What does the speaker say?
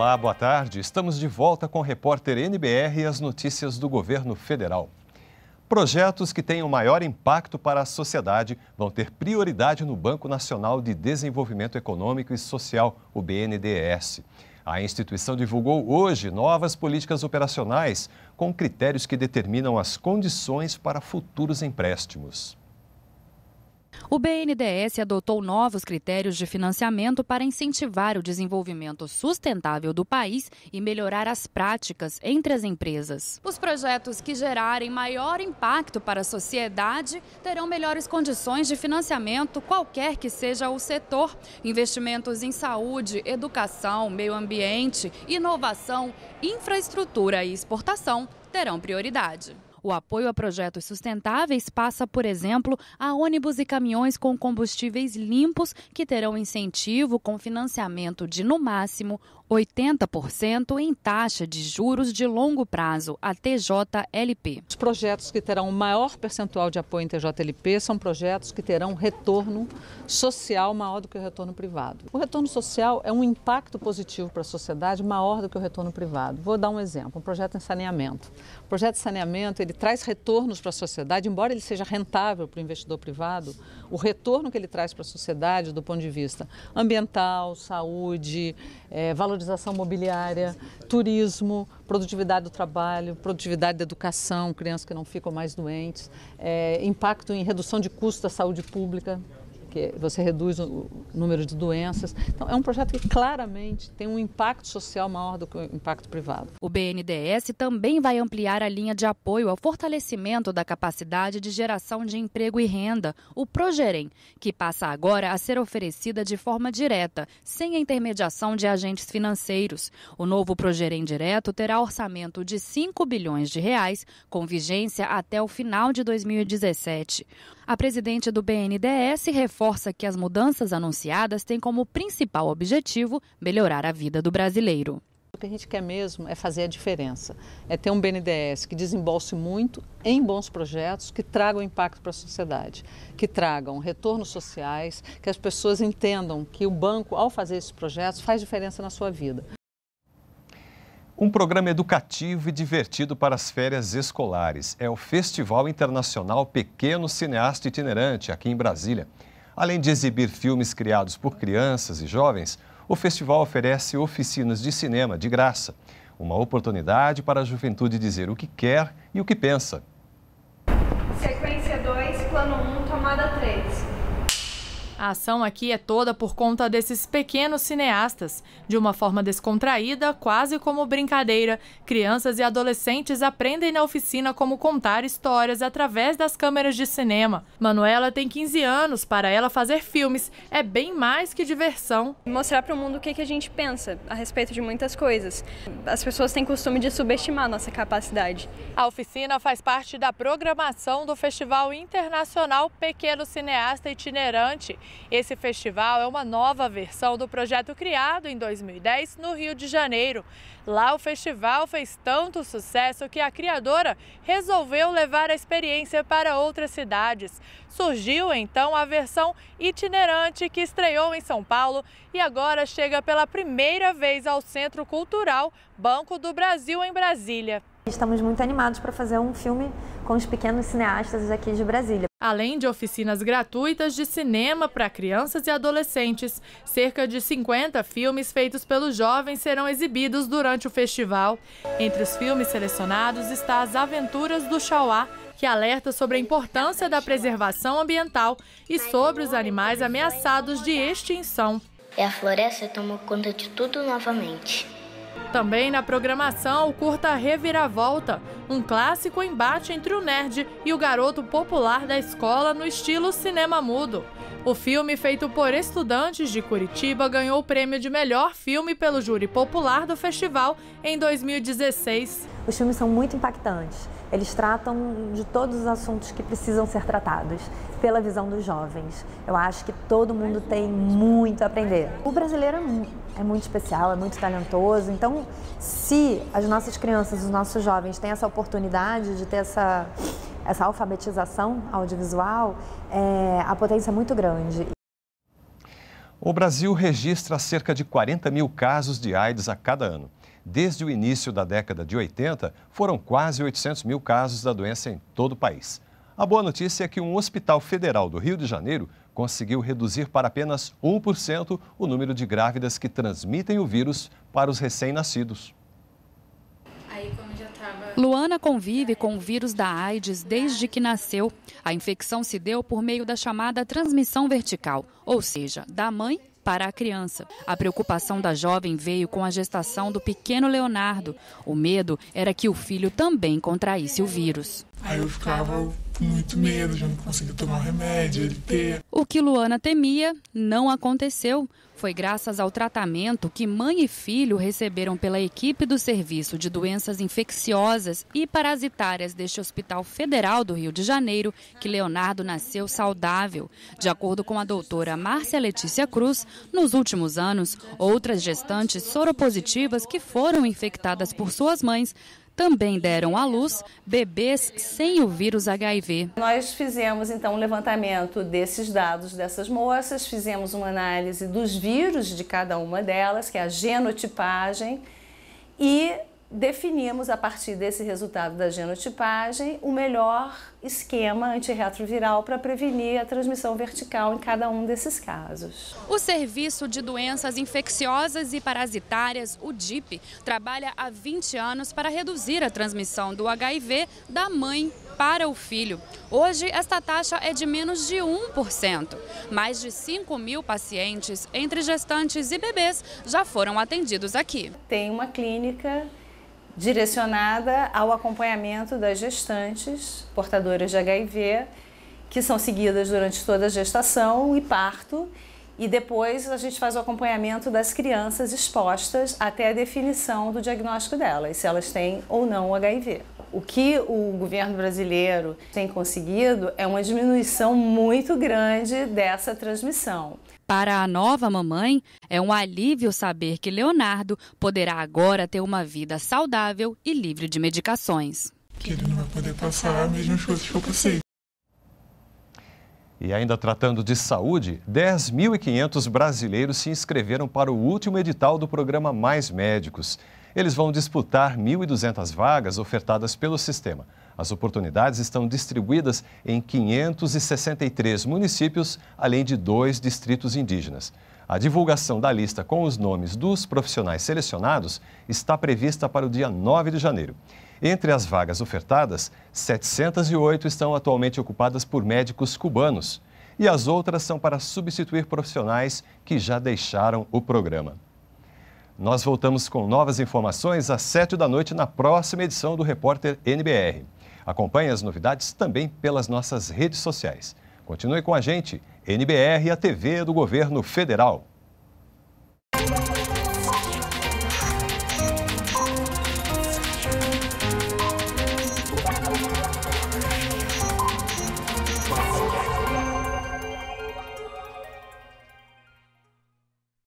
Olá, boa tarde. Estamos de volta com o repórter NBR e as notícias do governo federal. Projetos que tenham maior impacto para a sociedade vão ter prioridade no Banco Nacional de Desenvolvimento Econômico e Social, o BNDES. A instituição divulgou hoje novas políticas operacionais com critérios que determinam as condições para futuros empréstimos. O BNDES adotou novos critérios de financiamento para incentivar o desenvolvimento sustentável do país e melhorar as práticas entre as empresas. Os projetos que gerarem maior impacto para a sociedade terão melhores condições de financiamento, qualquer que seja o setor. Investimentos em saúde, educação, meio ambiente, inovação, infraestrutura e exportação terão prioridade. O apoio a projetos sustentáveis passa, por exemplo, a ônibus e caminhões com combustíveis limpos que terão incentivo com financiamento de, no máximo, 80% em taxa de juros de longo prazo, a TJLP. Os projetos que terão o maior percentual de apoio em TJLP são projetos que terão retorno social maior do que o retorno privado. O retorno social é um impacto positivo para a sociedade maior do que o retorno privado. Vou dar um exemplo, um projeto em saneamento. O projeto de saneamento, ele traz retornos para a sociedade, embora ele seja rentável para o investidor privado, o retorno que ele traz para a sociedade do ponto de vista ambiental, saúde, é, eh, valorização valorização mobiliária, turismo, produtividade do trabalho, produtividade da educação, crianças que não ficam mais doentes, é, impacto em redução de custo da saúde pública que você reduz o número de doenças. Então, é um projeto que claramente tem um impacto social maior do que o impacto privado. O BNDES também vai ampliar a linha de apoio ao fortalecimento da capacidade de geração de emprego e renda, o Progerem, que passa agora a ser oferecida de forma direta, sem a intermediação de agentes financeiros. O novo Progerem Direto terá orçamento de 5 bilhões de reais, com vigência até o final de 2017. A presidente do BNDES reforça que as mudanças anunciadas têm como principal objetivo melhorar a vida do brasileiro. O que a gente quer mesmo é fazer a diferença, é ter um BNDES que desembolse muito em bons projetos que tragam impacto para a sociedade, que tragam retornos sociais, que as pessoas entendam que o banco, ao fazer esses projetos, faz diferença na sua vida. Um programa educativo e divertido para as férias escolares. É o Festival Internacional Pequeno Cineasta Itinerante, aqui em Brasília. Além de exibir filmes criados por crianças e jovens, o festival oferece oficinas de cinema de graça. Uma oportunidade para a juventude dizer o que quer e o que pensa. A ação aqui é toda por conta desses pequenos cineastas. De uma forma descontraída, quase como brincadeira, crianças e adolescentes aprendem na oficina como contar histórias através das câmeras de cinema. Manuela tem 15 anos, para ela fazer filmes é bem mais que diversão. Mostrar para o mundo o que, a gente pensa a respeito de muitas coisas. As pessoas têm costume de subestimar nossa capacidade. A oficina faz parte da programação do Festival Internacional Pequeno Cineasta Itinerante esse festival é uma nova versão do projeto criado em 2010 no Rio de Janeiro. Lá o festival fez tanto sucesso que a criadora resolveu levar a experiência para outras cidades. Surgiu então a versão itinerante que estreou em São Paulo e agora chega pela primeira vez ao Centro Cultural Banco do Brasil em Brasília. Estamos muito animados para fazer um filme com os pequenos cineastas aqui de Brasília. Além de oficinas gratuitas de cinema para crianças e adolescentes, cerca de 50 filmes feitos pelos jovens serão exibidos durante o festival. Entre os filmes selecionados está As Aventuras do Chauá, que alerta sobre a importância da preservação ambiental e sobre os animais ameaçados de extinção. E é a floresta tomou conta de tudo novamente. Também na programação, o curta Reviravolta, um clássico embate entre o nerd e o garoto popular da escola no estilo cinema mudo. O filme, feito por estudantes de Curitiba, ganhou o prêmio de melhor filme pelo júri popular do festival em 2016. Os filmes são muito impactantes. Eles tratam de todos os assuntos que precisam ser tratados pela visão dos jovens. Eu acho que todo mundo tem muito a aprender. O brasileiro é, é muito especial, é muito talentoso. Então, se as nossas crianças, os nossos jovens têm essa oportunidade de ter essa, essa alfabetização audiovisual, é, a potência é muito grande. O Brasil registra cerca de 40 mil casos de AIDS a cada ano. Desde o início da década de 80, foram quase 800 mil casos da doença em todo o país. A boa notícia é que um hospital federal do Rio de Janeiro conseguiu reduzir para apenas 1% o número de grávidas que transmitem o vírus para os recém-nascidos. Luana convive com o vírus da AIDS desde que nasceu. A infecção se deu por meio da chamada transmissão vertical, ou seja, da mãe para a criança. A preocupação da jovem veio com a gestação do pequeno Leonardo. O medo era que o filho também contraísse o vírus. Aí eu ficava com muito medo, já não conseguiu tomar o remédio, ele ter. O que Luana temia não aconteceu. Foi graças ao tratamento que mãe e filho receberam pela equipe do Serviço de Doenças Infecciosas e Parasitárias deste Hospital Federal do Rio de Janeiro que Leonardo nasceu saudável. De acordo com a doutora Márcia Letícia Cruz, nos últimos anos, outras gestantes soropositivas que foram infectadas por suas mães também deram à luz bebês sem o vírus HIV. Nós fizemos então um levantamento desses dados dessas moças, fizemos uma análise dos vírus de cada uma delas, que é a genotipagem, e definimos a partir desse resultado da genotipagem o melhor esquema antirretroviral para prevenir a transmissão vertical em cada um desses casos. O Serviço de Doenças Infecciosas e Parasitárias, o DIP, trabalha há 20 anos para reduzir a transmissão do HIV da mãe para o filho. Hoje, esta taxa é de menos de 1%. Mais de 5 mil pacientes, entre gestantes e bebês, já foram atendidos aqui. Tem uma clínica direcionada ao acompanhamento das gestantes portadoras de HIV, que são seguidas durante toda a gestação e parto e depois a gente faz o acompanhamento das crianças expostas até a definição do diagnóstico delas, se elas têm ou não HIV. O que o governo brasileiro tem conseguido é uma diminuição muito grande dessa transmissão. Para a nova mamãe, é um alívio saber que Leonardo poderá agora ter uma vida saudável e livre de medicações. Que ele não vai poder passar as mesmas coisas que eu passei. E ainda tratando de saúde, 10.500 brasileiros se inscreveram para o último edital do programa Mais Médicos. Eles vão disputar 1.200 vagas ofertadas pelo sistema. As oportunidades estão distribuídas em 563 municípios, além de dois distritos indígenas. A divulgação da lista com os nomes dos profissionais selecionados está prevista para o dia 9 de janeiro. Entre as vagas ofertadas, 708 estão atualmente ocupadas por médicos cubanos e as outras são para substituir profissionais que já deixaram o programa. Nós voltamos com novas informações às 7 da noite na próxima edição do Repórter NBR. Acompanhe as novidades também pelas nossas redes sociais. Continue com a gente, NBR, a TV do Governo Federal.